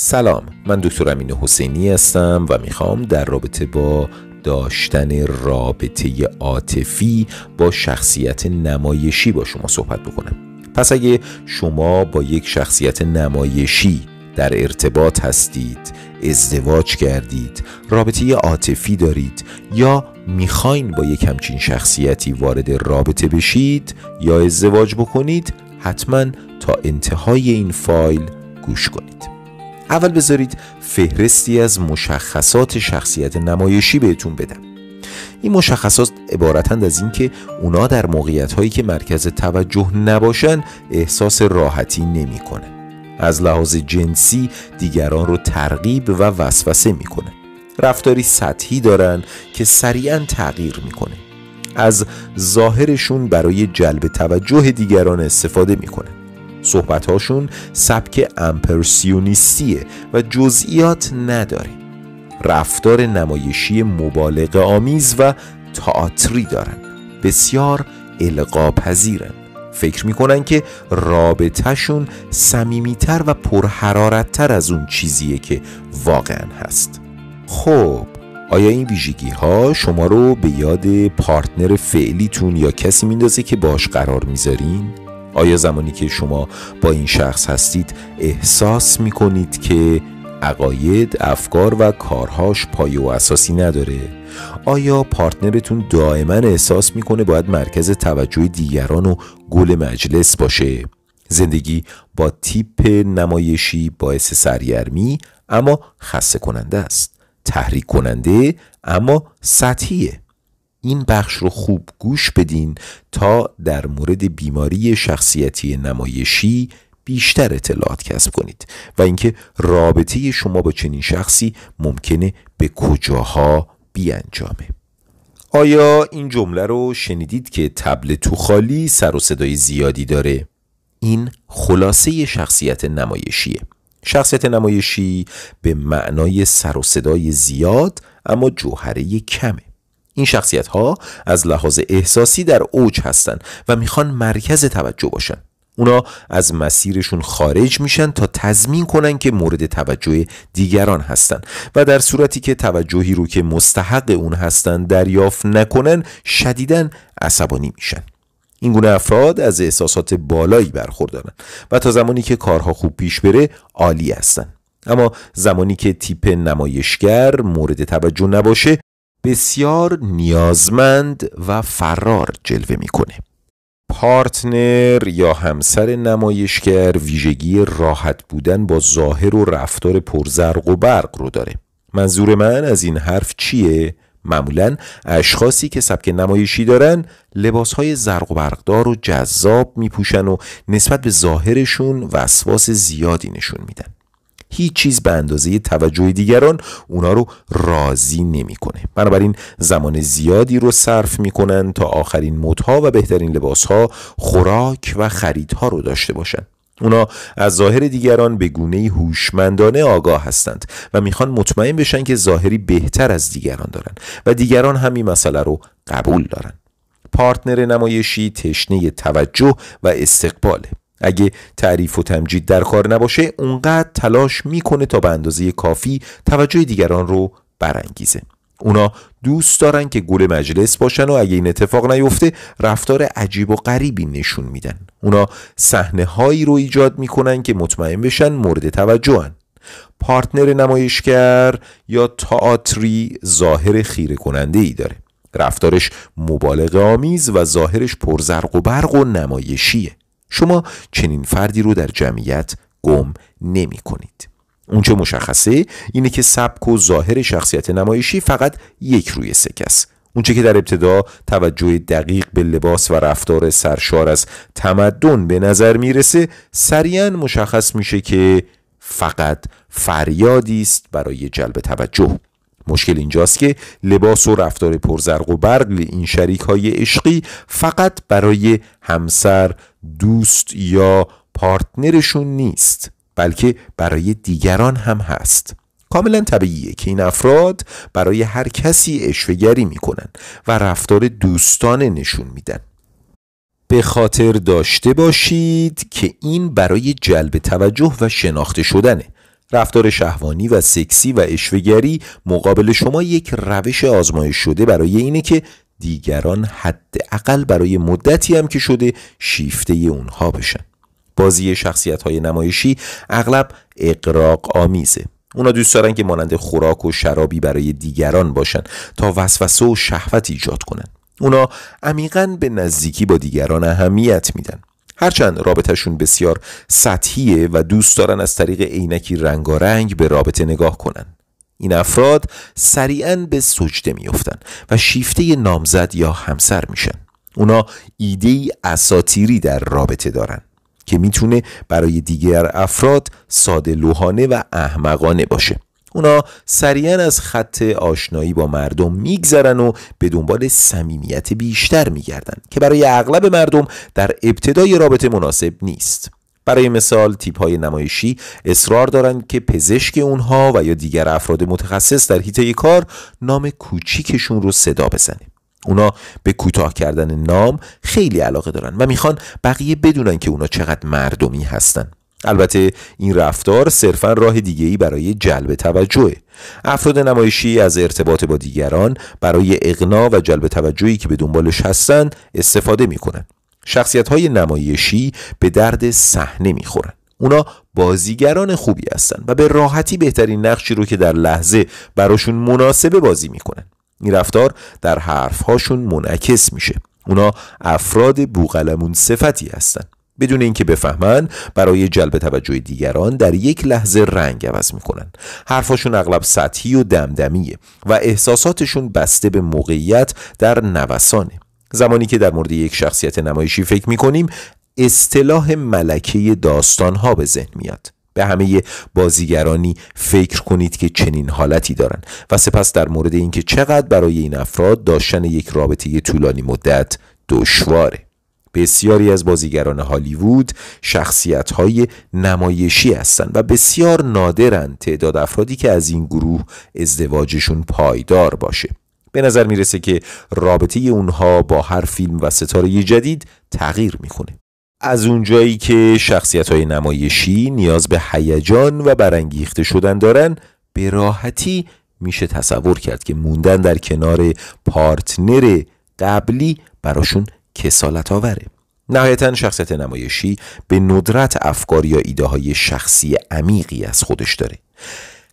سلام من دکتر امین حسینی هستم و میخوام در رابطه با داشتن رابطه عاطفی با شخصیت نمایشی با شما صحبت بکنم پس اگه شما با یک شخصیت نمایشی در ارتباط هستید ازدواج کردید رابطه عاطفی دارید یا میخواین با یک همچین شخصیتی وارد رابطه بشید یا ازدواج بکنید حتما تا انتهای این فایل گوش کنید اول بذارید فهرستی از مشخصات شخصیت نمایشی بهتون بدم این مشخصات عبارتند از اینکه اونا در موقعیت هایی که مرکز توجه نباشن احساس راحتی نمیکنه از لحاظ جنسی دیگران رو ترغیب و وسوسه میکنه رفتاری سطحی دارن که سریعا تغییر میکنه از ظاهرشون برای جلب توجه دیگران استفاده میکنه صحبتهاشون سبک امپرسیونیستیه و جزئیات نداره رفتار نمایشی مبالغ آمیز و تئاتری دارن بسیار القاپذیرن فکر میکنن که رابطهشون صمیمیتر و پرحرارتتر از اون چیزیه که واقعا هست خب آیا این ویژگی ها شما رو به یاد پارتنر فعلیتون یا کسی میندازه که باش قرار میذارین؟ آیا زمانی که شما با این شخص هستید احساس می کنید که عقاید، افکار و کارهاش پایه و اساسی نداره؟ آیا پارتنرتون دائما احساس میکنه باید مرکز توجه دیگران و گل مجلس باشه؟ زندگی با تیپ نمایشی باعث سرگرمی اما خسته کننده است. تحریک کننده اما سطحیه. این بخش رو خوب گوش بدین تا در مورد بیماری شخصیتی نمایشی بیشتر اطلاعات کسب کنید و اینکه رابطه شما با چنین شخصی ممکنه به کجاها بیانجامه آیا این جمله رو شنیدید که تبل تو خالی سر و صدای زیادی داره؟ این خلاصه شخصیت نمایشیه شخصیت نمایشی به معنای سر و صدای زیاد اما جوهره کمه این شخصیت ها از لحاظ احساسی در اوج هستند و میخوان مرکز توجه باشن اونا از مسیرشون خارج میشن تا تضمین کنن که مورد توجه دیگران هستن و در صورتی که توجهی رو که مستحق اون هستن دریافت نکنن شدیداً عصبانی میشن این گونه افراد از احساسات بالایی برخوردارن و تا زمانی که کارها خوب پیش بره عالی هستن اما زمانی که تیپ نمایشگر مورد توجه نباشه بسیار نیازمند و فرار جلوه میکنه پارتنر یا همسر نمایشگر ویژگی راحت بودن با ظاهر و رفتار پرزرق و برق رو داره منظور من از این حرف چیه؟ معمولا اشخاصی که سبک نمایشی دارن لباسهای زرق و برقدار و جذاب میپوشن و نسبت به ظاهرشون وسواس زیادی نشون میدن هیچ چیز به اندازه توجه دیگران اونا رو راضی نمیکنه بنابراین زمان زیادی رو صرف میکنن تا آخرین مدها و بهترین لباسها خوراک و خریدها رو داشته باشن اونا از ظاهر دیگران به گونه هوشمندانه آگاه هستند و میخوان مطمئن بشن که ظاهری بهتر از دیگران دارن و دیگران هم این مسئله رو قبول دارن پارتنر نمایشی تشنه توجه و استقباله اگه تعریف و تمجید در کار نباشه اونقدر تلاش میکنه تا به اندازه کافی توجه دیگران رو برانگیزه اونا دوست دارن که گل مجلس باشن و اگه این اتفاق نیفته رفتار عجیب و غریبی نشون میدن اونا صحنه هایی رو ایجاد میکنن که مطمئن بشن مورد توجهن پارتنر نمایشگر یا تئاتری ظاهر خیره کننده ای داره رفتارش مبالغه آمیز و ظاهرش پرزرق و برق و نمایشیه شما چنین فردی رو در جمعیت گم نمی کنید اونچه مشخصه اینه که سبک و ظاهر شخصیت نمایشی فقط یک روی سکس است اونچه که در ابتدا توجه دقیق به لباس و رفتار سرشار از تمدن به نظر میرسه سریعا مشخص میشه که فقط فریادی است برای جلب توجه مشکل اینجاست که لباس و رفتار پرزرق و برق این شریک های عشقی فقط برای همسر، دوست یا پارتنرشون نیست بلکه برای دیگران هم هست کاملا طبیعیه که این افراد برای هر کسی اشوگری میکنن و رفتار دوستانه نشون میدن به خاطر داشته باشید که این برای جلب توجه و شناخته شدنه رفتار شهوانی و سکسی و اشوهگری مقابل شما یک روش آزمایش شده برای اینه که دیگران حداقل برای مدتی هم که شده شیفته اونها بشن بازی شخصیت های نمایشی اغلب اقراق آمیزه اونا دوست دارن که مانند خوراک و شرابی برای دیگران باشن تا وسوسه و شهوت ایجاد کنن اونا عمیقا به نزدیکی با دیگران اهمیت میدن هرچند رابطهشون بسیار سطحیه و دوست دارن از طریق عینکی رنگارنگ به رابطه نگاه کنن این افراد سریعا به سجده میافتند و شیفته نامزد یا همسر میشن اونا ایده ای اساتیری در رابطه دارن که میتونه برای دیگر افراد ساده لوحانه و احمقانه باشه اونا سریعا از خط آشنایی با مردم میگذرن و به دنبال صمیمیت بیشتر میگردن که برای اغلب مردم در ابتدای رابطه مناسب نیست برای مثال تیپ های نمایشی اصرار دارند که پزشک اونها و یا دیگر افراد متخصص در حیطه کار نام کوچیکشون رو صدا بزنه اونا به کوتاه کردن نام خیلی علاقه دارن و میخوان بقیه بدونن که اونا چقدر مردمی هستن البته این رفتار صرفا راه ای برای جلب توجه افراد نمایشی از ارتباط با دیگران برای اغنا و جلب توجهی که به دنبالش هستند استفاده میکنن شخصیت های نمایشی به درد صحنه خورن اونا بازیگران خوبی هستن و به راحتی بهترین نقشی رو که در لحظه براشون مناسبه بازی میکنن این رفتار در حرفهاشون منعکس میشه اونا افراد بوغلمون صفتی هستند بدون اینکه بفهمن برای جلب توجه دیگران در یک لحظه رنگ عوض میکنن حرفاشون اغلب سطحی و دمدمیه و احساساتشون بسته به موقعیت در نوسانه زمانی که در مورد یک شخصیت نمایشی فکر میکنیم اصطلاح ملکه داستان به ذهن میاد به همه بازیگرانی فکر کنید که چنین حالتی دارند و سپس در مورد اینکه چقدر برای این افراد داشتن یک رابطه طولانی مدت دشواره بسیاری از بازیگران هالیوود شخصیت های نمایشی هستند و بسیار نادرند تعداد افرادی که از این گروه ازدواجشون پایدار باشه به نظر میرسه که رابطه اونها با هر فیلم و ستاره جدید تغییر میکنه از اونجایی که شخصیت های نمایشی نیاز به هیجان و برانگیخته شدن دارن به راحتی میشه تصور کرد که موندن در کنار پارتنر قبلی براشون کسالت آوره نهایتا شخصیت نمایشی به ندرت افکار یا ایده های شخصی عمیقی از خودش داره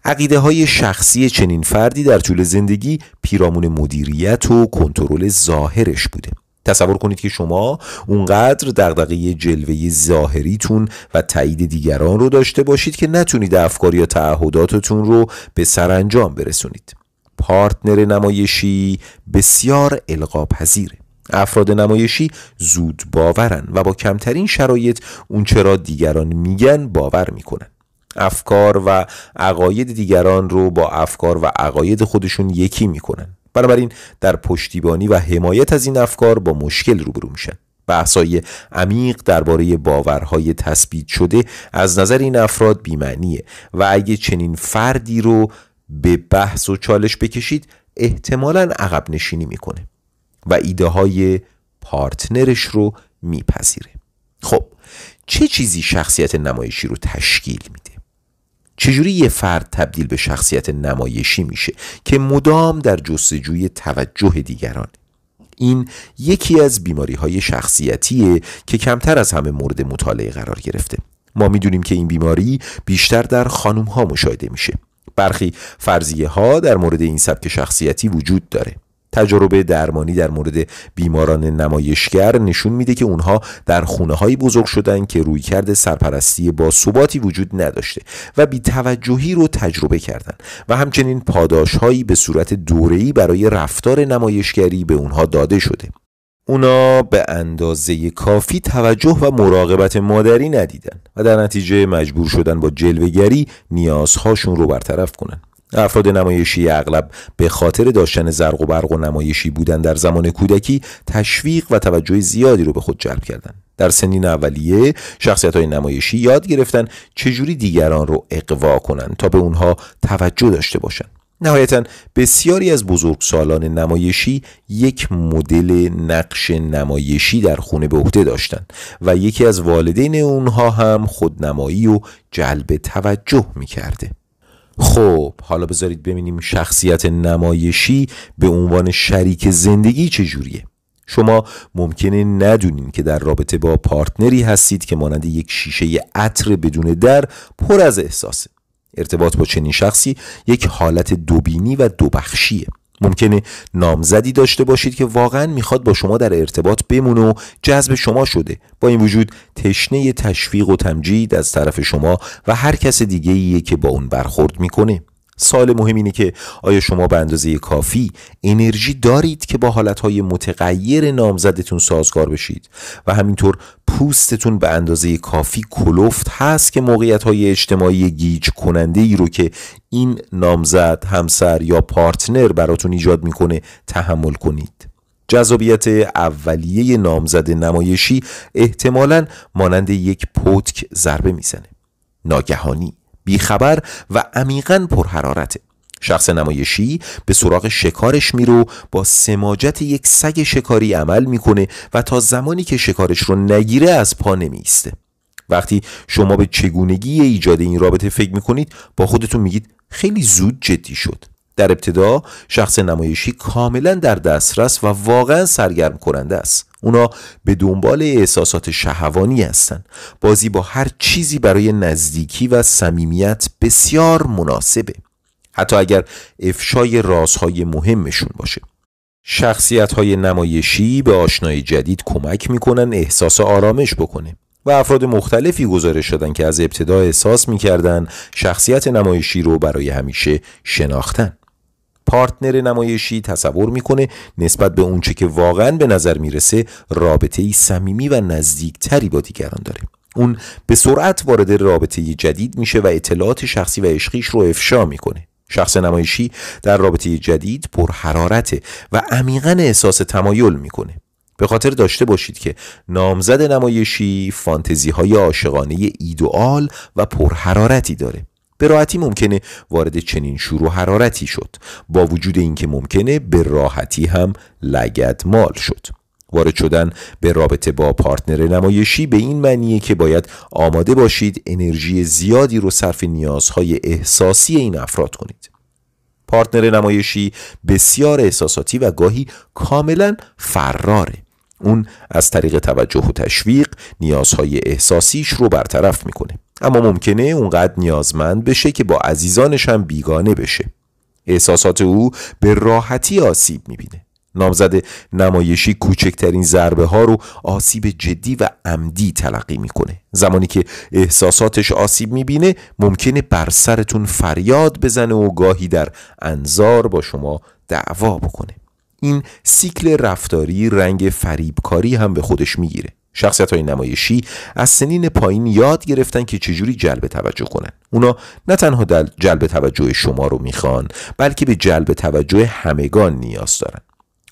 عقیده های شخصی چنین فردی در طول زندگی پیرامون مدیریت و کنترل ظاهرش بوده تصور کنید که شما اونقدر دقدقه جلوه ظاهریتون و تایید دیگران رو داشته باشید که نتونید افکار یا تعهداتتون رو به سرانجام برسونید پارتنر نمایشی بسیار القاپذیره افراد نمایشی زود باورن و با کمترین شرایط اون چرا دیگران میگن باور میکنن افکار و عقاید دیگران رو با افکار و عقاید خودشون یکی میکنن بنابراین در پشتیبانی و حمایت از این افکار با مشکل روبرو میشن بحثای عمیق درباره باورهای تثبیت شده از نظر این افراد بیمعنیه و اگه چنین فردی رو به بحث و چالش بکشید احتمالا عقب نشینی میکنه و ایده های پارتنرش رو میپذیره خب چه چیزی شخصیت نمایشی رو تشکیل میده چجوری یه فرد تبدیل به شخصیت نمایشی میشه که مدام در جستجوی توجه دیگران این یکی از بیماری های شخصیتیه که کمتر از همه مورد مطالعه قرار گرفته ما میدونیم که این بیماری بیشتر در خانوم ها مشاهده میشه برخی فرضیه ها در مورد این سبک شخصیتی وجود داره تجربه درمانی در مورد بیماران نمایشگر نشون میده که اونها در خونه های بزرگ شدن که رویکرد سرپرستی با ثباتی وجود نداشته و بی توجهی رو تجربه کردند و همچنین پاداش هایی به صورت دوره‌ای برای رفتار نمایشگری به اونها داده شده اونا به اندازه کافی توجه و مراقبت مادری ندیدن و در نتیجه مجبور شدن با جلوگری نیازهاشون رو برطرف کنن افراد نمایشی اغلب به خاطر داشتن زرق و برق و نمایشی بودن در زمان کودکی تشویق و توجه زیادی رو به خود جلب کردند در سنین اولیه شخصیت های نمایشی یاد گرفتن چجوری دیگران رو اقوا کنند تا به اونها توجه داشته باشند نهایتا بسیاری از بزرگسالان نمایشی یک مدل نقش نمایشی در خونه به عهده داشتند و یکی از والدین اونها هم خودنمایی و جلب توجه میکرده خب حالا بذارید ببینیم شخصیت نمایشی به عنوان شریک زندگی چجوریه شما ممکنه ندونین که در رابطه با پارتنری هستید که مانند یک شیشه عطر بدون در پر از احساسه ارتباط با چنین شخصی یک حالت دوبینی و دوبخشیه ممکنه نامزدی داشته باشید که واقعا میخواد با شما در ارتباط بمونه و جذب شما شده با این وجود تشنه تشویق و تمجید از طرف شما و هر کس دیگه ایه که با اون برخورد میکنه سال مهم اینه که آیا شما به اندازه کافی انرژی دارید که با حالتهای متغیر نامزدتون سازگار بشید و همینطور پوستتون به اندازه کافی کلفت هست که موقعیت های اجتماعی گیج کننده ای رو که این نامزد همسر یا پارتنر براتون ایجاد میکنه تحمل کنید جذابیت اولیه نامزد نمایشی احتمالا مانند یک پتک ضربه میزنه ناگهانی بیخبر و عمیقا پرحرارته شخص نمایشی به سراغ شکارش و با سماجت یک سگ شکاری عمل میکنه و تا زمانی که شکارش رو نگیره از پا نمیسته وقتی شما به چگونگی ایجاد این رابطه فکر میکنید با خودتون میگید خیلی زود جدی شد در ابتدا شخص نمایشی کاملا در دسترس و واقعا سرگرم کننده است اونا به دنبال احساسات شهوانی هستند بازی با هر چیزی برای نزدیکی و صمیمیت بسیار مناسبه حتی اگر افشای رازهای مهمشون باشه شخصیت های نمایشی به آشنای جدید کمک میکنن احساس آرامش بکنه و افراد مختلفی گزارش شدن که از ابتدا احساس میکردن شخصیت نمایشی رو برای همیشه شناختن پارتنر نمایشی تصور میکنه نسبت به اونچه که واقعا به نظر میرسه رابطه ای صمیمی و نزدیکتری با دیگران داره اون به سرعت وارد رابطه جدید میشه و اطلاعات شخصی و عشقیش رو افشا میکنه شخص نمایشی در رابطه جدید پر حرارته و عمیقا احساس تمایل میکنه به خاطر داشته باشید که نامزد نمایشی فانتزی های عاشقانه ایدوال و پرحرارتی داره به راحتی ممکنه وارد چنین شروع حرارتی شد با وجود اینکه ممکنه به راحتی هم لگد مال شد وارد شدن به رابطه با پارتنر نمایشی به این معنیه که باید آماده باشید انرژی زیادی رو صرف نیازهای احساسی این افراد کنید پارتنر نمایشی بسیار احساساتی و گاهی کاملا فراره اون از طریق توجه و تشویق نیازهای احساسیش رو برطرف میکنه اما ممکنه اونقدر نیازمند بشه که با عزیزانش هم بیگانه بشه احساسات او به راحتی آسیب میبینه نامزد نمایشی کوچکترین ضربه ها رو آسیب جدی و عمدی تلقی میکنه زمانی که احساساتش آسیب میبینه ممکنه بر سرتون فریاد بزنه و گاهی در انظار با شما دعوا بکنه این سیکل رفتاری رنگ فریبکاری هم به خودش میگیره شخصیت های نمایشی از سنین پایین یاد گرفتن که چجوری جلب توجه کنن اونا نه تنها در جلب توجه شما رو میخوان بلکه به جلب توجه همگان نیاز دارن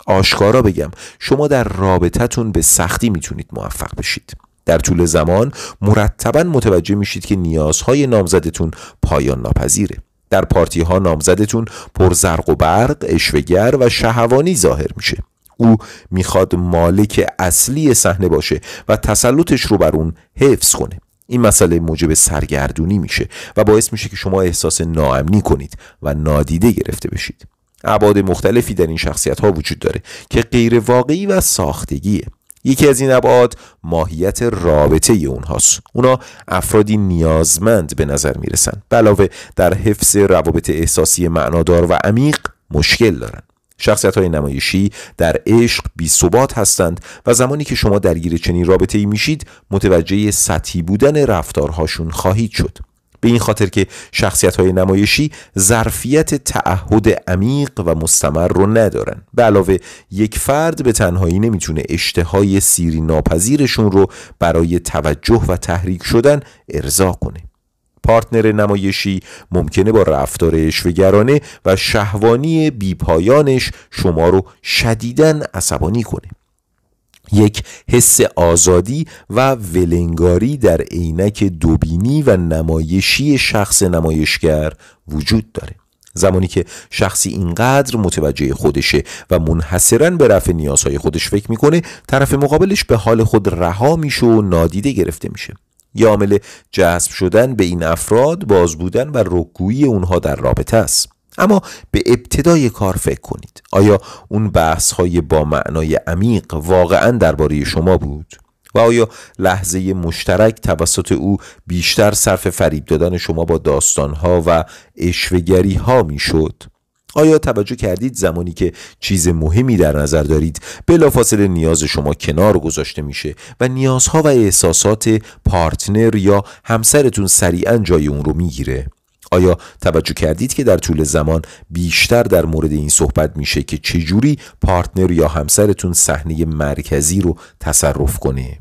آشکارا بگم شما در رابطتون به سختی میتونید موفق بشید در طول زمان مرتبا متوجه میشید که نیازهای نامزدتون پایان ناپذیره در پارتی ها نامزدتون پر زرق و برق، اشوگر و شهوانی ظاهر میشه او میخواد مالک اصلی صحنه باشه و تسلطش رو بر اون حفظ کنه این مسئله موجب سرگردونی میشه و باعث میشه که شما احساس ناامنی کنید و نادیده گرفته بشید ابعاد مختلفی در این شخصیت ها وجود داره که غیر واقعی و ساختگیه یکی از این ابعاد ماهیت رابطه ای اونهاست اونا افرادی نیازمند به نظر میرسن علاوه در حفظ روابط احساسی معنادار و عمیق مشکل دارن شخصیت های نمایشی در عشق بی ثبات هستند و زمانی که شما درگیر چنین رابطه ای میشید متوجه سطحی بودن رفتارهاشون خواهید شد به این خاطر که شخصیت های نمایشی ظرفیت تعهد عمیق و مستمر رو ندارن به علاوه یک فرد به تنهایی نمیتونه اشتهای سیری ناپذیرشون رو برای توجه و تحریک شدن ارضا کنه پارتنر نمایشی ممکنه با رفتار اشوگرانه و شهوانی بیپایانش شما رو شدیدن عصبانی کنه یک حس آزادی و ولنگاری در عینک دوبینی و نمایشی شخص نمایشگر وجود داره زمانی که شخصی اینقدر متوجه خودشه و منحصرا به رفع نیازهای خودش فکر میکنه طرف مقابلش به حال خود رها میشه و نادیده گرفته میشه یه عامل جذب شدن به این افراد باز بودن و رکگویی اونها در رابطه است اما به ابتدای کار فکر کنید آیا اون بحث های با معنای عمیق واقعا درباره شما بود و آیا لحظه مشترک توسط او بیشتر صرف فریب دادن شما با داستانها و اشوگری ها میشد آیا توجه کردید زمانی که چیز مهمی در نظر دارید بلافاصله نیاز شما کنار گذاشته میشه و نیازها و احساسات پارتنر یا همسرتون سریعا جای اون رو میگیره آیا توجه کردید که در طول زمان بیشتر در مورد این صحبت میشه که چجوری پارتنر یا همسرتون صحنه مرکزی رو تصرف کنه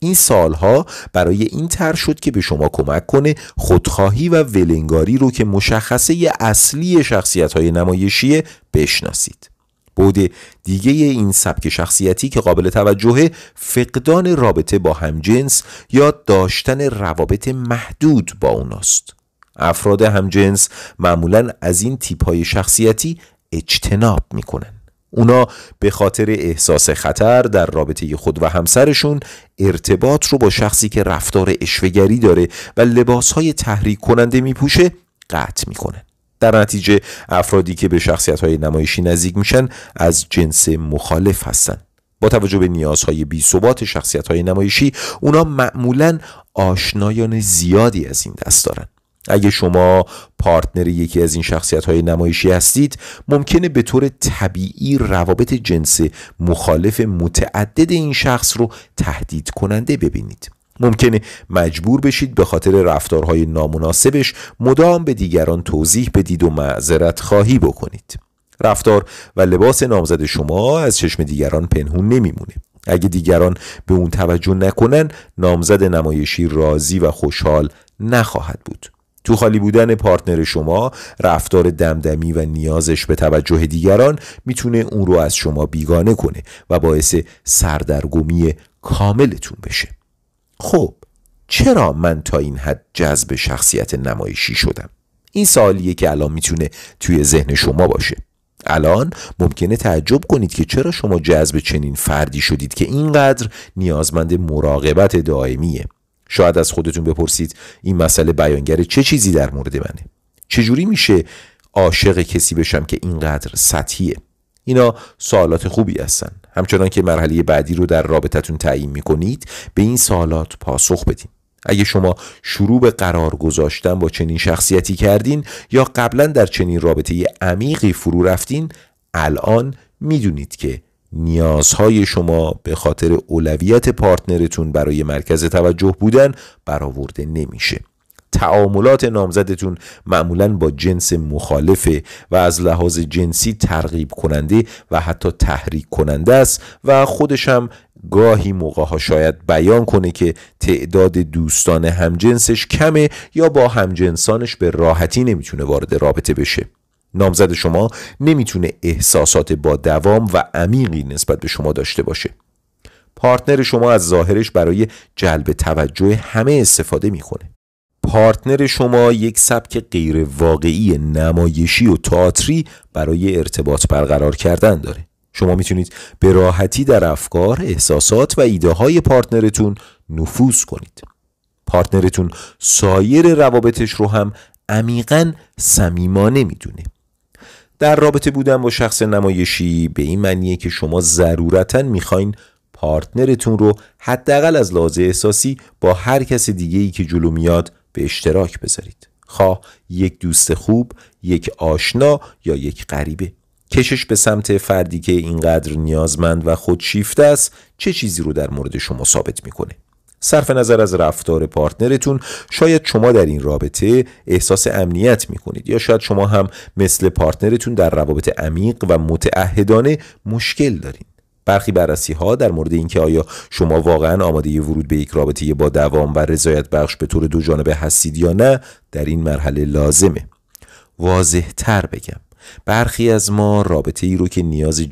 این سالها برای این تر شد که به شما کمک کنه خودخواهی و ولنگاری رو که مشخصه اصلی شخصیت های نمایشیه بشناسید بود دیگه این سبک شخصیتی که قابل توجه فقدان رابطه با همجنس یا داشتن روابط محدود با اوناست افراد همجنس معمولا از این تیپ های شخصیتی اجتناب میکنن اونا به خاطر احساس خطر در رابطه خود و همسرشون ارتباط رو با شخصی که رفتار اشوگری داره و های تحریک کننده میپوشه قطع میکنن در نتیجه افرادی که به شخصیت های نمایشی نزدیک میشن از جنس مخالف هستن با توجه به نیازهای بی ثبات شخصیت های نمایشی اونا معمولا آشنایان زیادی از این دست دارند اگه شما پارتنر یکی از این شخصیت های نمایشی هستید ممکنه به طور طبیعی روابط جنس مخالف متعدد این شخص رو تهدید کننده ببینید ممکنه مجبور بشید به خاطر رفتارهای نامناسبش مدام به دیگران توضیح بدید و معذرت خواهی بکنید رفتار و لباس نامزد شما از چشم دیگران پنهون نمیمونه اگه دیگران به اون توجه نکنن نامزد نمایشی راضی و خوشحال نخواهد بود تو خالی بودن پارتنر شما رفتار دمدمی و نیازش به توجه دیگران میتونه اون رو از شما بیگانه کنه و باعث سردرگمی کاملتون بشه خب چرا من تا این حد جذب شخصیت نمایشی شدم این سوالیه که الان میتونه توی ذهن شما باشه الان ممکنه تعجب کنید که چرا شما جذب چنین فردی شدید که اینقدر نیازمند مراقبت دائمیه شاید از خودتون بپرسید این مسئله بیانگر چه چیزی در مورد منه چجوری میشه عاشق کسی بشم که اینقدر سطحیه اینا سوالات خوبی هستن همچنان که مرحله بعدی رو در رابطتون تعیین میکنید به این سوالات پاسخ بدین اگه شما شروع به قرار گذاشتن با چنین شخصیتی کردین یا قبلا در چنین رابطه عمیقی فرو رفتین الان میدونید که نیازهای شما به خاطر اولویت پارتنرتون برای مرکز توجه بودن برآورده نمیشه تعاملات نامزدتون معمولا با جنس مخالفه و از لحاظ جنسی ترغیب کننده و حتی تحریک کننده است و خودش هم گاهی موقع ها شاید بیان کنه که تعداد دوستان همجنسش کمه یا با همجنسانش به راحتی نمیتونه وارد رابطه بشه نامزد شما نمیتونه احساسات با دوام و عمیقی نسبت به شما داشته باشه پارتنر شما از ظاهرش برای جلب توجه همه استفاده میکنه پارتنر شما یک سبک غیر واقعی نمایشی و تئاتری برای ارتباط برقرار کردن داره شما میتونید به راحتی در افکار، احساسات و ایده های پارتنرتون نفوذ کنید پارتنرتون سایر روابطش رو هم عمیقا صمیمانه میدونه در رابطه بودن با شخص نمایشی به این معنیه که شما ضرورتا میخواین پارتنرتون رو حداقل از لحاظ احساسی با هر کس دیگه ای که جلو میاد به اشتراک بذارید خواه یک دوست خوب، یک آشنا یا یک غریبه کشش به سمت فردی که اینقدر نیازمند و خودشیفته است چه چیزی رو در مورد شما ثابت میکنه صرف نظر از رفتار پارتنرتون شاید شما در این رابطه احساس امنیت میکنید یا شاید شما هم مثل پارتنرتون در روابط عمیق و متعهدانه مشکل دارین برخی بررسی ها در مورد اینکه آیا شما واقعا آماده ی ورود به یک رابطه با دوام و رضایت بخش به طور دو جانبه هستید یا نه در این مرحله لازمه واضح تر بگم برخی از ما رابطه ای رو که نیاز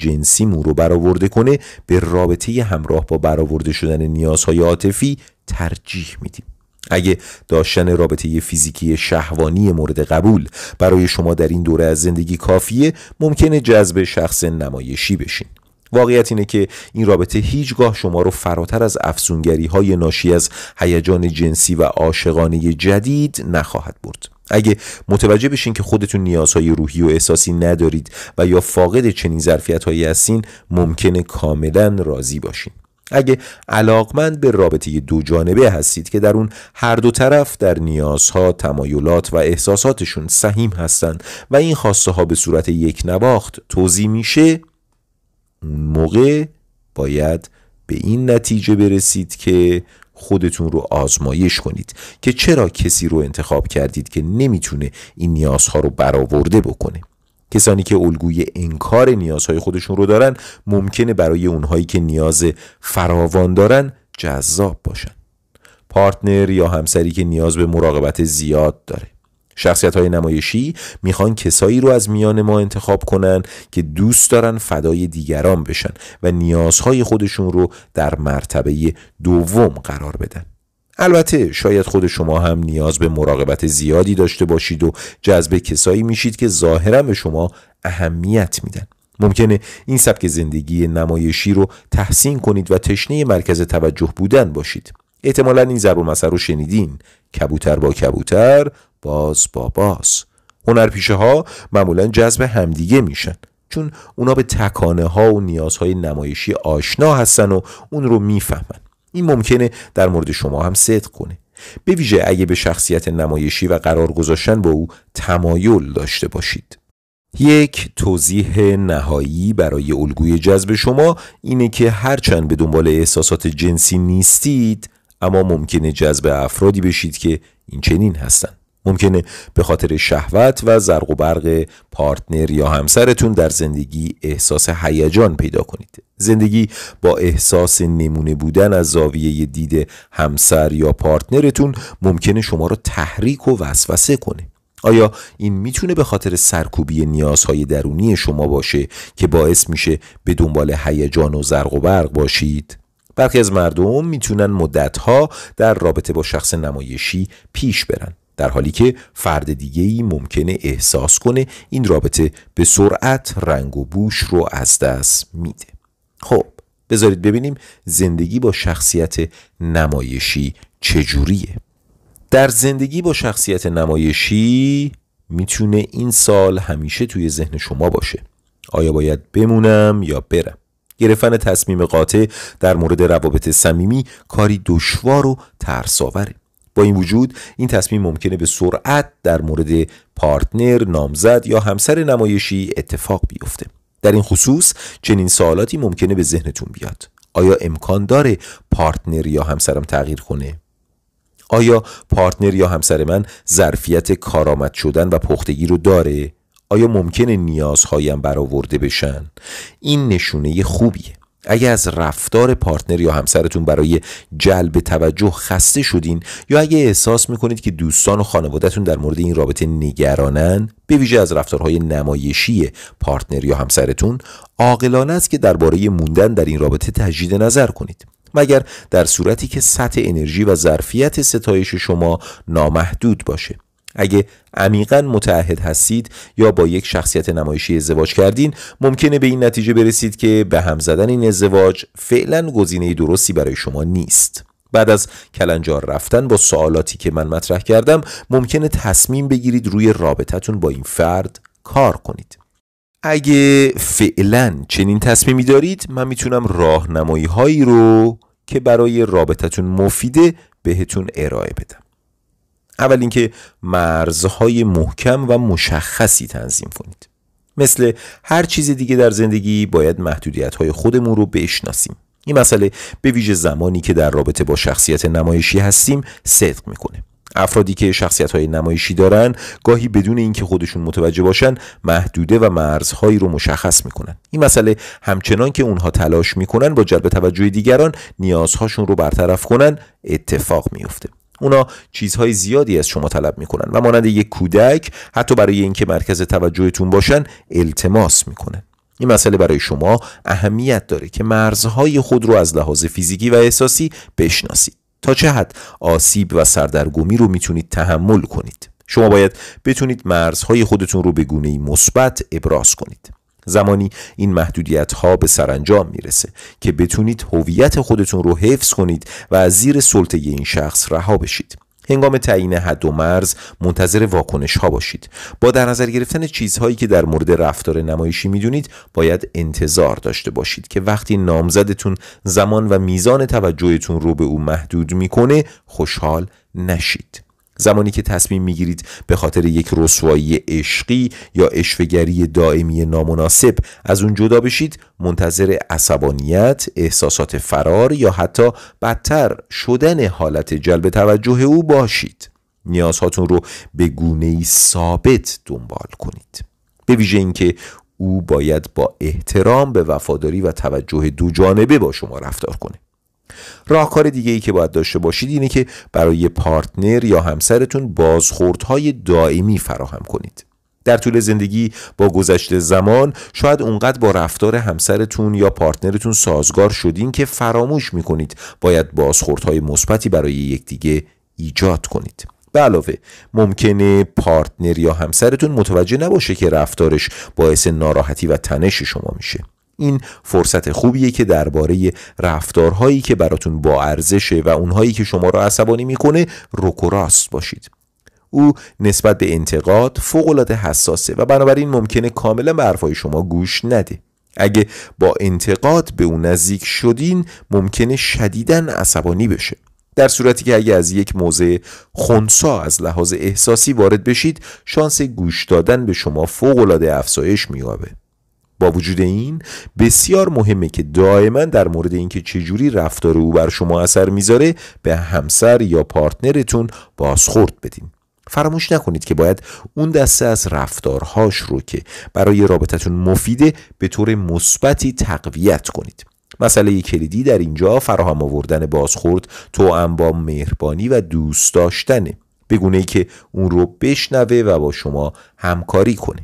مو رو برآورده کنه به رابطه همراه با برآورده شدن نیازهای عاطفی ترجیح میدیم اگه داشتن رابطه فیزیکی شهوانی مورد قبول برای شما در این دوره از زندگی کافیه ممکنه جذب شخص نمایشی بشین واقعیت اینه که این رابطه هیچگاه شما رو فراتر از افسونگری های ناشی از هیجان جنسی و عاشقانه جدید نخواهد برد اگه متوجه بشین که خودتون نیازهای روحی و احساسی ندارید و یا فاقد چنین ظرفیت هایی هستین ممکنه کاملا راضی باشین اگه علاقمند به رابطه دو جانبه هستید که در اون هر دو طرف در نیازها، تمایلات و احساساتشون سهیم هستند و این خواسته ها به صورت یک نواخت توضیح میشه اون موقع باید به این نتیجه برسید که خودتون رو آزمایش کنید که چرا کسی رو انتخاب کردید که نمیتونه این نیازها رو برآورده بکنه کسانی که الگوی انکار نیازهای خودشون رو دارن ممکنه برای اونهایی که نیاز فراوان دارن جذاب باشن پارتنر یا همسری که نیاز به مراقبت زیاد داره شخصیت های نمایشی میخوان کسایی رو از میان ما انتخاب کنن که دوست دارن فدای دیگران بشن و نیازهای خودشون رو در مرتبه دوم قرار بدن البته شاید خود شما هم نیاز به مراقبت زیادی داشته باشید و جذب کسایی میشید که ظاهرا به شما اهمیت میدن ممکنه این سبک زندگی نمایشی رو تحسین کنید و تشنه مرکز توجه بودن باشید احتمالا این ضرب مسئله رو شنیدین کبوتر با کبوتر باز با باز هنرپیشه ها معمولا جذب همدیگه میشن چون اونا به تکانه ها و نیازهای نمایشی آشنا هستن و اون رو میفهمن این ممکنه در مورد شما هم صدق کنه به ویژه اگه به شخصیت نمایشی و قرار گذاشتن با او تمایل داشته باشید یک توضیح نهایی برای الگوی جذب شما اینه که هرچند به دنبال احساسات جنسی نیستید اما ممکنه جذب افرادی بشید که این چنین هستند ممکنه به خاطر شهوت و زرق و برق پارتنر یا همسرتون در زندگی احساس هیجان پیدا کنید زندگی با احساس نمونه بودن از زاویه دید همسر یا پارتنرتون ممکنه شما را تحریک و وسوسه کنه آیا این میتونه به خاطر سرکوبی نیازهای درونی شما باشه که باعث میشه به دنبال هیجان و زرق و برق باشید؟ برخی از مردم میتونن مدتها در رابطه با شخص نمایشی پیش برن در حالی که فرد دیگه ای ممکنه احساس کنه این رابطه به سرعت رنگ و بوش رو از دست میده خب بذارید ببینیم زندگی با شخصیت نمایشی چجوریه در زندگی با شخصیت نمایشی میتونه این سال همیشه توی ذهن شما باشه آیا باید بمونم یا برم گرفتن تصمیم قاطع در مورد روابط صمیمی کاری دشوار و ترساوره با این وجود این تصمیم ممکنه به سرعت در مورد پارتنر، نامزد یا همسر نمایشی اتفاق بیفته. در این خصوص چنین سوالاتی ممکنه به ذهنتون بیاد. آیا امکان داره پارتنر یا همسرم تغییر کنه؟ آیا پارتنر یا همسر من ظرفیت کارآمد شدن و پختگی رو داره؟ آیا ممکنه نیازهایم برآورده بشن؟ این نشونه خوبیه. اگه از رفتار پارتنر یا همسرتون برای جلب توجه خسته شدین یا اگه احساس میکنید که دوستان و خانوادهتون در مورد این رابطه نگرانن به ویژه از رفتارهای نمایشی پارتنر یا همسرتون عاقلانه است که درباره موندن در این رابطه تجدید نظر کنید مگر در صورتی که سطح انرژی و ظرفیت ستایش شما نامحدود باشه اگه عمیقا متعهد هستید یا با یک شخصیت نمایشی ازدواج کردین ممکنه به این نتیجه برسید که به هم زدن این ازدواج فعلا گزینه درستی برای شما نیست بعد از کلنجار رفتن با سوالاتی که من مطرح کردم ممکنه تصمیم بگیرید روی رابطتون با این فرد کار کنید اگه فعلا چنین تصمیمی دارید من میتونم راهنمایی هایی رو که برای رابطتون مفیده بهتون ارائه بدم اول اینکه مرزهای محکم و مشخصی تنظیم کنید مثل هر چیز دیگه در زندگی باید محدودیت های خودمون رو بشناسیم این مسئله به ویژه زمانی که در رابطه با شخصیت نمایشی هستیم صدق میکنه افرادی که شخصیت های نمایشی دارن گاهی بدون اینکه خودشون متوجه باشن محدوده و مرزهایی رو مشخص میکنن این مسئله همچنان که اونها تلاش میکنن با جلب توجه دیگران نیازهاشون رو برطرف کنن اتفاق میفته اونا چیزهای زیادی از شما طلب میکنن و مانند یک کودک حتی برای اینکه مرکز توجهتون باشن التماس میکنن این مسئله برای شما اهمیت داره که مرزهای خود رو از لحاظ فیزیکی و احساسی بشناسید تا چه حد آسیب و سردرگمی رو میتونید تحمل کنید شما باید بتونید مرزهای خودتون رو به گونه‌ای مثبت ابراز کنید زمانی این محدودیت ها به سرانجام میرسه که بتونید هویت خودتون رو حفظ کنید و از زیر سلطه این شخص رها بشید هنگام تعیین حد و مرز منتظر واکنش ها باشید با در نظر گرفتن چیزهایی که در مورد رفتار نمایشی میدونید باید انتظار داشته باشید که وقتی نامزدتون زمان و میزان توجهتون رو به او محدود میکنه خوشحال نشید زمانی که تصمیم میگیرید به خاطر یک رسوایی عشقی یا اشوگری دائمی نامناسب از اون جدا بشید منتظر عصبانیت احساسات فرار یا حتی بدتر شدن حالت جلب توجه او باشید نیازهاتون رو به گونه ثابت دنبال کنید به ویژه اینکه او باید با احترام به وفاداری و توجه دو جانبه با شما رفتار کنه راهکار دیگه ای که باید داشته باشید اینه که برای پارتنر یا همسرتون بازخوردهای دائمی فراهم کنید در طول زندگی با گذشت زمان شاید اونقدر با رفتار همسرتون یا پارتنرتون سازگار شدین که فراموش میکنید باید بازخوردهای مثبتی برای یکدیگه ایجاد کنید به علاوه ممکنه پارتنر یا همسرتون متوجه نباشه که رفتارش باعث ناراحتی و تنش شما میشه این فرصت خوبیه که درباره رفتارهایی که براتون با ارزشه و اونهایی که شما را عصبانی میکنه رک و راست باشید او نسبت به انتقاد فوقالعاده حساسه و بنابراین ممکنه کاملا به حرفهای شما گوش نده اگه با انتقاد به او نزدیک شدین ممکنه شدیدا عصبانی بشه در صورتی که اگه از یک موضع خونسا از لحاظ احساسی وارد بشید شانس گوش دادن به شما فوقالعاده افزایش مییابه با وجود این بسیار مهمه که دائما در مورد اینکه چجوری رفتار او بر شما اثر میذاره به همسر یا پارتنرتون بازخورد بدین فراموش نکنید که باید اون دسته از رفتارهاش رو که برای رابطتون مفیده به طور مثبتی تقویت کنید مسئله کلیدی در اینجا فراهم آوردن بازخورد تو با مهربانی و دوست داشتنه بگونه ای که اون رو بشنوه و با شما همکاری کنه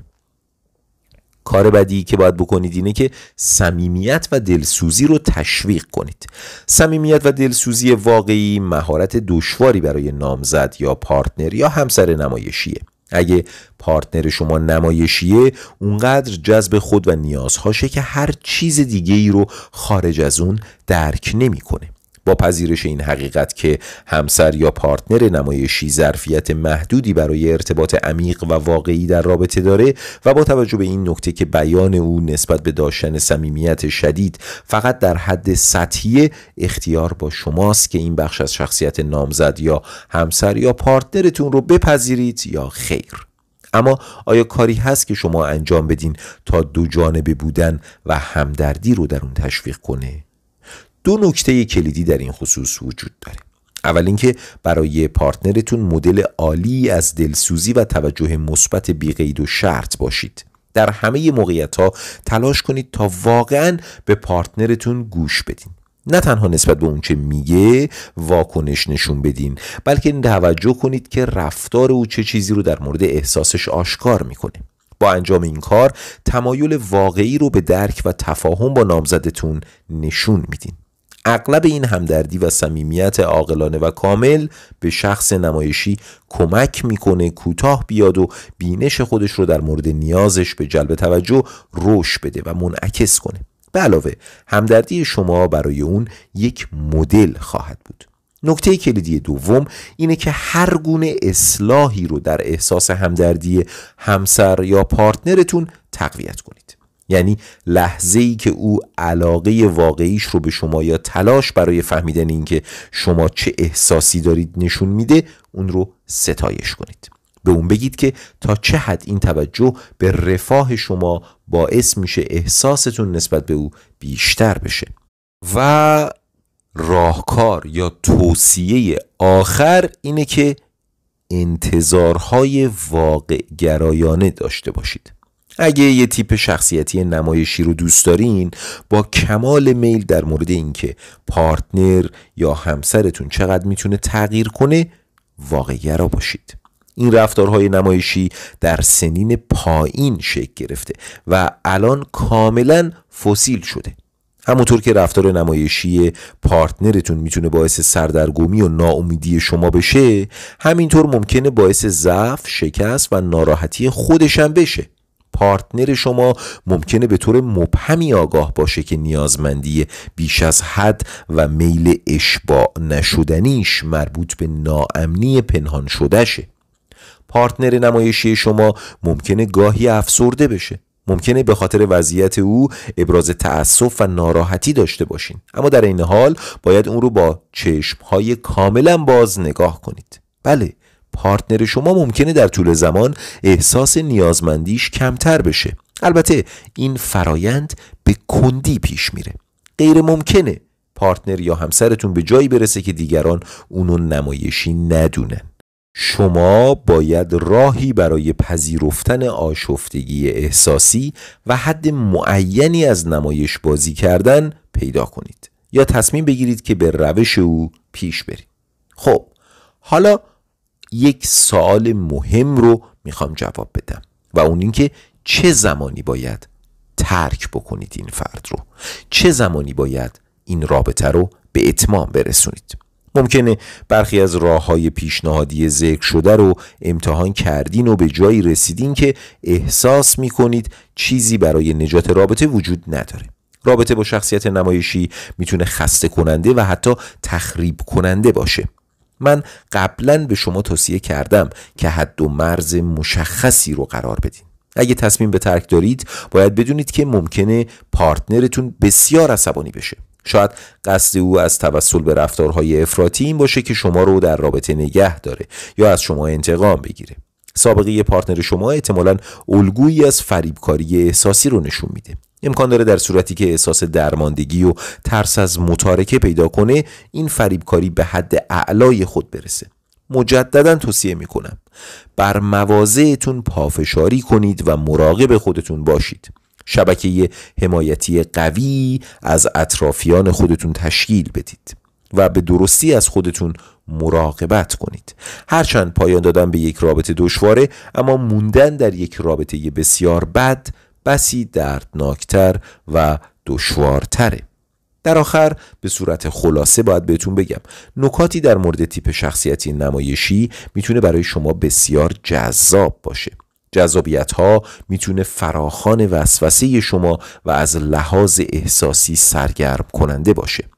کار بعدی که باید بکنید اینه که صمیمیت و دلسوزی رو تشویق کنید صمیمیت و دلسوزی واقعی مهارت دشواری برای نامزد یا پارتنر یا همسر نمایشیه اگه پارتنر شما نمایشیه اونقدر جذب خود و نیازهاشه که هر چیز دیگه ای رو خارج از اون درک نمیکنه. با پذیرش این حقیقت که همسر یا پارتنر نمایشی ظرفیت محدودی برای ارتباط عمیق و واقعی در رابطه داره و با توجه به این نکته که بیان او نسبت به داشتن صمیمیت شدید فقط در حد سطحی اختیار با شماست که این بخش از شخصیت نامزد یا همسر یا پارتنرتون رو بپذیرید یا خیر اما آیا کاری هست که شما انجام بدین تا دو جانبه بودن و همدردی رو در اون تشویق کنه دو نکته کلیدی در این خصوص وجود داره اول اینکه برای پارتنرتون مدل عالی از دلسوزی و توجه مثبت بیقید و شرط باشید در همه موقعیت ها تلاش کنید تا واقعا به پارتنرتون گوش بدین نه تنها نسبت به اونچه میگه واکنش نشون بدین بلکه توجه کنید که رفتار او چه چیزی رو در مورد احساسش آشکار میکنه با انجام این کار تمایل واقعی رو به درک و تفاهم با نامزدتون نشون میدین اغلب این همدردی و صمیمیت عاقلانه و کامل به شخص نمایشی کمک میکنه کوتاه بیاد و بینش خودش رو در مورد نیازش به جلب توجه روش بده و منعکس کنه به علاوه همدردی شما برای اون یک مدل خواهد بود نکته کلیدی دوم اینه که هر گونه اصلاحی رو در احساس همدردی همسر یا پارتنرتون تقویت کنید یعنی لحظه ای که او علاقه واقعیش رو به شما یا تلاش برای فهمیدن اینکه شما چه احساسی دارید نشون میده اون رو ستایش کنید به اون بگید که تا چه حد این توجه به رفاه شما باعث میشه احساستون نسبت به او بیشتر بشه و راهکار یا توصیه آخر اینه که انتظارهای واقع گرایانه داشته باشید اگه یه تیپ شخصیتی نمایشی رو دوست دارین با کمال میل در مورد اینکه پارتنر یا همسرتون چقدر میتونه تغییر کنه را باشید این رفتارهای نمایشی در سنین پایین شکل گرفته و الان کاملا فسیل شده همونطور که رفتار نمایشی پارتنرتون میتونه باعث سردرگمی و ناامیدی شما بشه همینطور ممکنه باعث ضعف شکست و ناراحتی خودشم بشه پارتنر شما ممکنه به طور مبهمی آگاه باشه که نیازمندی بیش از حد و میل اشباع نشدنیش مربوط به ناامنی پنهان شدهشه پارتنر نمایشی شما ممکنه گاهی افسرده بشه ممکنه به خاطر وضعیت او ابراز تأسف و ناراحتی داشته باشین اما در این حال باید اون رو با چشمهای کاملا باز نگاه کنید بله پارتنر شما ممکنه در طول زمان احساس نیازمندیش کمتر بشه البته این فرایند به کندی پیش میره غیر ممکنه پارتنر یا همسرتون به جایی برسه که دیگران اونو نمایشی ندونن شما باید راهی برای پذیرفتن آشفتگی احساسی و حد معینی از نمایش بازی کردن پیدا کنید یا تصمیم بگیرید که به روش او پیش برید خب حالا یک سوال مهم رو میخوام جواب بدم و اون اینکه چه زمانی باید ترک بکنید این فرد رو چه زمانی باید این رابطه رو به اتمام برسونید ممکنه برخی از راه های پیشنهادی ذکر شده رو امتحان کردین و به جایی رسیدین که احساس میکنید چیزی برای نجات رابطه وجود نداره رابطه با شخصیت نمایشی میتونه خسته کننده و حتی تخریب کننده باشه من قبلا به شما توصیه کردم که حد و مرز مشخصی رو قرار بدین اگه تصمیم به ترک دارید باید بدونید که ممکنه پارتنرتون بسیار عصبانی بشه شاید قصد او از توسل به رفتارهای افراطی این باشه که شما رو در رابطه نگه داره یا از شما انتقام بگیره سابقه یه پارتنر شما احتمالا الگویی از فریبکاری احساسی رو نشون میده امکان داره در صورتی که احساس درماندگی و ترس از متارکه پیدا کنه این فریبکاری به حد اعلای خود برسه مجددا توصیه میکنم بر مواضعتون پافشاری کنید و مراقب خودتون باشید شبکه حمایتی قوی از اطرافیان خودتون تشکیل بدید و به درستی از خودتون مراقبت کنید هرچند پایان دادن به یک رابطه دشواره اما موندن در یک رابطه بسیار بد بسی دردناکتر و دشوارتره در آخر به صورت خلاصه باید بهتون بگم نکاتی در مورد تیپ شخصیتی نمایشی میتونه برای شما بسیار جذاب باشه جذابیت ها میتونه فراخان وسوسه شما و از لحاظ احساسی سرگرم کننده باشه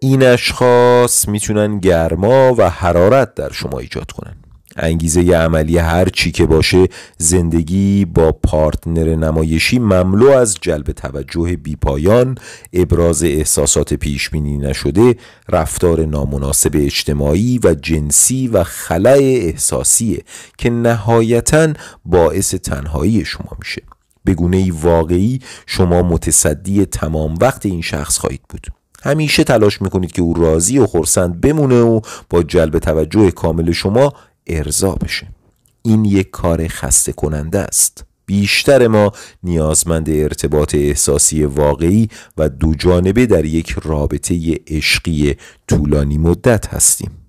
این اشخاص میتونن گرما و حرارت در شما ایجاد کنن انگیزه عملی هر چی که باشه زندگی با پارتنر نمایشی مملو از جلب توجه بیپایان ابراز احساسات پیشبینی نشده رفتار نامناسب اجتماعی و جنسی و خلع احساسیه که نهایتا باعث تنهایی شما میشه به گونه واقعی شما متصدی تمام وقت این شخص خواهید بود همیشه تلاش میکنید که او راضی و خرسند بمونه و با جلب توجه کامل شما ارضا بشه این یک کار خسته کننده است بیشتر ما نیازمند ارتباط احساسی واقعی و دو جانبه در یک رابطه عشقی طولانی مدت هستیم